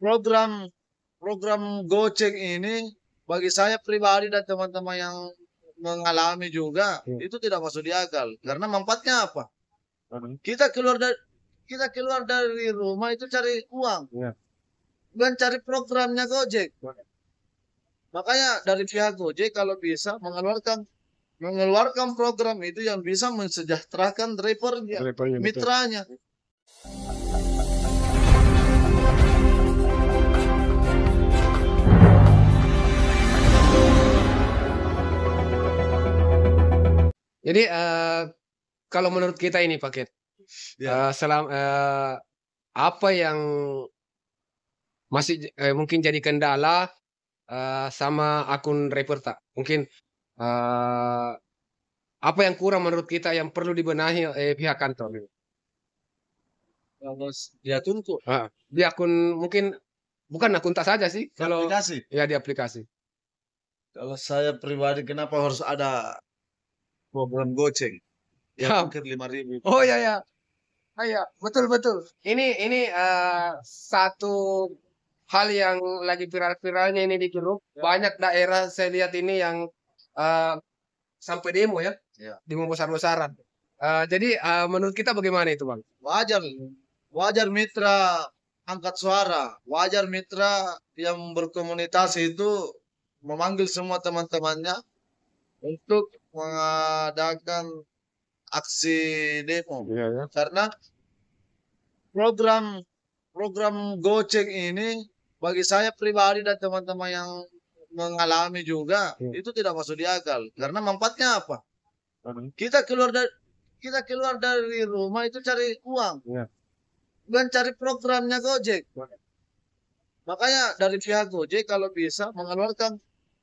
program program Goceng ini bagi saya pribadi dan teman-teman yang mengalami juga hmm. itu tidak masuk di akal karena manfaatnya apa hmm. kita keluar dari kita keluar dari rumah itu cari uang yeah. bukan cari programnya Gojek hmm. makanya dari pihak Gojek kalau bisa mengeluarkan mengeluarkan program itu yang bisa mensejahterakan drivernya, mitranya betul. Jadi uh, kalau menurut kita ini paket yeah. Ya. uh, selam uh, apa yang masih uh, mungkin jadi kendala uh, sama akun reporter? mungkin uh, apa yang kurang menurut kita yang perlu dibenahi eh, pihak kantor kalau dia tuntut di akun mungkin bukan akun tak saja sih di kalau aplikasi ya di aplikasi kalau saya pribadi kenapa harus ada program Goceng. ya. hampir lima ribu. Oh ya ya. Oh betul betul. Ini ini uh, satu hal yang lagi viral-viralnya ini di grup. Ya. Banyak daerah saya lihat ini yang uh, sampai demo ya, ya. demo besar-besaran. Uh, jadi uh, menurut kita bagaimana itu bang? Wajar, wajar mitra angkat suara, wajar mitra yang berkomunitas itu memanggil semua teman-temannya untuk mengadakan aksi demo iya, ya. karena program program Gojek ini bagi saya pribadi dan teman-teman yang mengalami juga ya. itu tidak masuk di akal iya. karena manfaatnya apa kita keluar dari kita keluar dari rumah itu cari uang ya. bukan cari programnya Gojek ya. makanya dari pihak Gojek kalau bisa mengeluarkan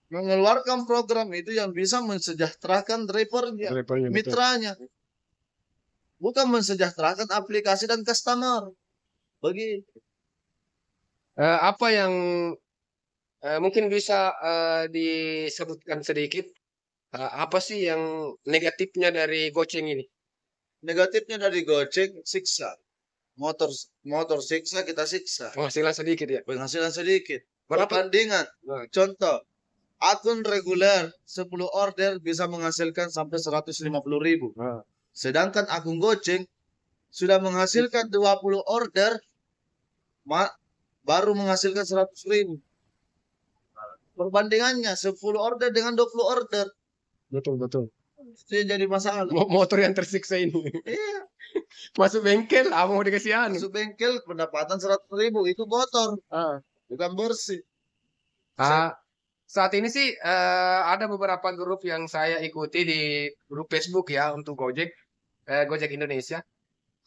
mengeluarkan program itu yang bisa mensejahterakan drivernya, drivernya mitranya. Betul. Bukan mensejahterakan aplikasi dan customer. Bagi uh, apa yang uh, mungkin bisa uh, disebutkan sedikit apa sih yang negatifnya dari Goceng ini? Negatifnya dari Goceng siksa. Motor motor siksa kita siksa. Penghasilan sedikit ya. Penghasilan sedikit. Berapa? Perbandingan. Nah. Contoh, akun reguler 10 order bisa menghasilkan sampai 150 ribu. Sedangkan akun goceng sudah menghasilkan 20 order ma baru menghasilkan 100 ribu. Perbandingannya 10 order dengan 20 order. Betul, betul. Itu jadi masalah. Motor yang tersiksa ini. Iya. Masuk bengkel, apa mau dikasih anu? Masuk bengkel, pendapatan 100 ribu, itu motor. Ah. Bukan bersih. Ah, saat ini sih uh, ada beberapa grup yang saya ikuti di grup Facebook ya untuk Gojek uh, Gojek Indonesia.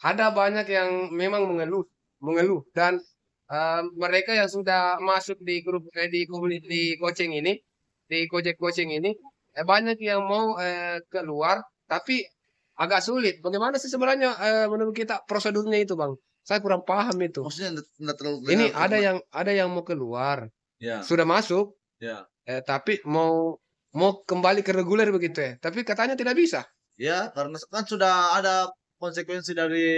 Ada banyak yang memang mengeluh, mengeluh dan uh, mereka yang sudah masuk di grup eh, di community Gojek ini, di Gojek Gojek ini eh, banyak yang mau eh, keluar tapi agak sulit. Bagaimana sih sebenarnya eh, menurut kita prosedurnya itu, Bang? Saya kurang paham itu. Maksudnya enggak Ini ada yang ada yang mau keluar. Ya. Sudah masuk, Ya. Eh, tapi mau mau kembali ke reguler begitu ya. Tapi katanya tidak bisa. Ya, karena kan sudah ada konsekuensi dari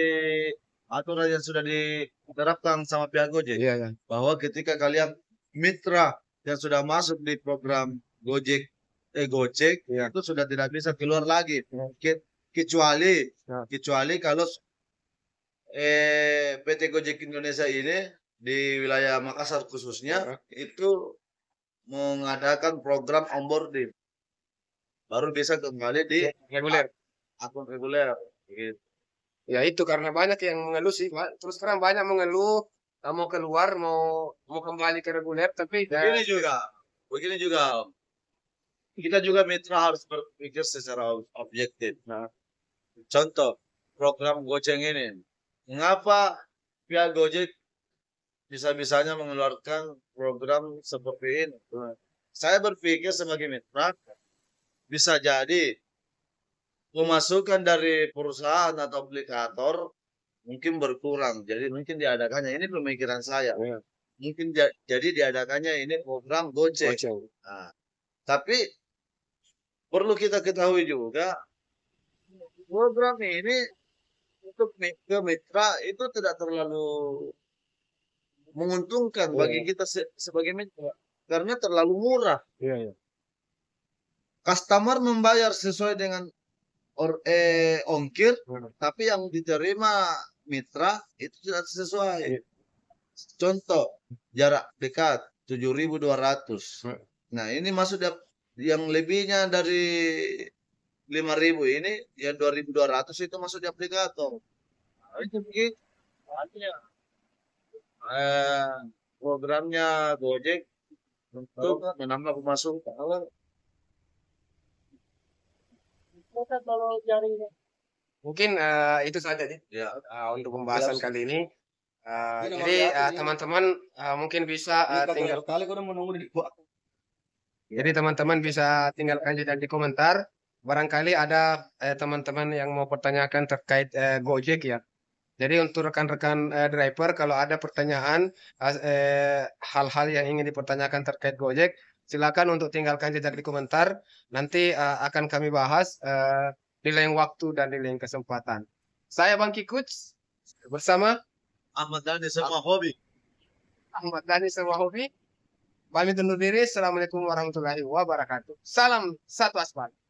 aturan yang sudah diterapkan sama pihak Gojek. ya kan? Bahwa ketika kalian mitra yang sudah masuk di program Gojek eh Gojek ya. itu sudah tidak bisa keluar lagi. Iya. Ke, kecuali ya. kecuali kalau eh PT Gojek Indonesia ini di wilayah Makassar khususnya ya. itu mengadakan program onboarding baru bisa kembali di iya, reguler akun reguler gitu. ya itu karena banyak yang mengeluh sih terus sekarang banyak mengeluh mau keluar mau mau kembali ke reguler tapi ya begini ya. juga begini juga kita juga mitra harus berpikir secara objektif nah contoh program goceng ini mengapa pihak Gojek bisa-bisanya mengeluarkan program seperti ini. Nah, saya berpikir sebagai mitra, bisa jadi pemasukan dari perusahaan atau aplikator mungkin berkurang. Jadi mungkin diadakannya, ini pemikiran saya. Iya. Mungkin jadi diadakannya ini program Gojek. Nah, tapi perlu kita ketahui juga, program ini untuk ke mitra itu tidak terlalu menguntungkan oh, bagi iya. kita se sebagai mitra karena terlalu murah. Iya, iya. Customer membayar sesuai dengan or eh ongkir, hmm. tapi yang diterima mitra itu tidak sesuai. Iya. Contoh, jarak dekat 7.200. Hmm. Nah, ini masuk yang lebihnya dari 5.000 ini ya yang 2.200 itu masuk di aplikator. Nah, itu begitu. Artinya Eh, programnya Gojek untuk menambah pemasukan. Mungkin uh, itu saja ya. uh, untuk pembahasan ya, kali ini. Uh, ini jadi ya, teman-teman uh, uh, mungkin bisa uh, tinggal kali menunggu di Jadi teman-teman bisa tinggalkan jeda di komentar. Barangkali ada teman-teman uh, yang mau pertanyakan terkait uh, Gojek ya. Jadi untuk rekan-rekan eh, driver kalau ada pertanyaan hal eh, hal-hal yang ingin dipertanyakan terkait Gojek, silakan untuk tinggalkan jejak di komentar. Nanti uh, akan kami bahas uh, di lain waktu dan di lain kesempatan. Saya Bang Kikuts bersama Ahmad Dhani semua hobi. Ahmad Dhani semua hobi. Pamit undur diri. Assalamualaikum warahmatullahi wabarakatuh. Salam satu aspal.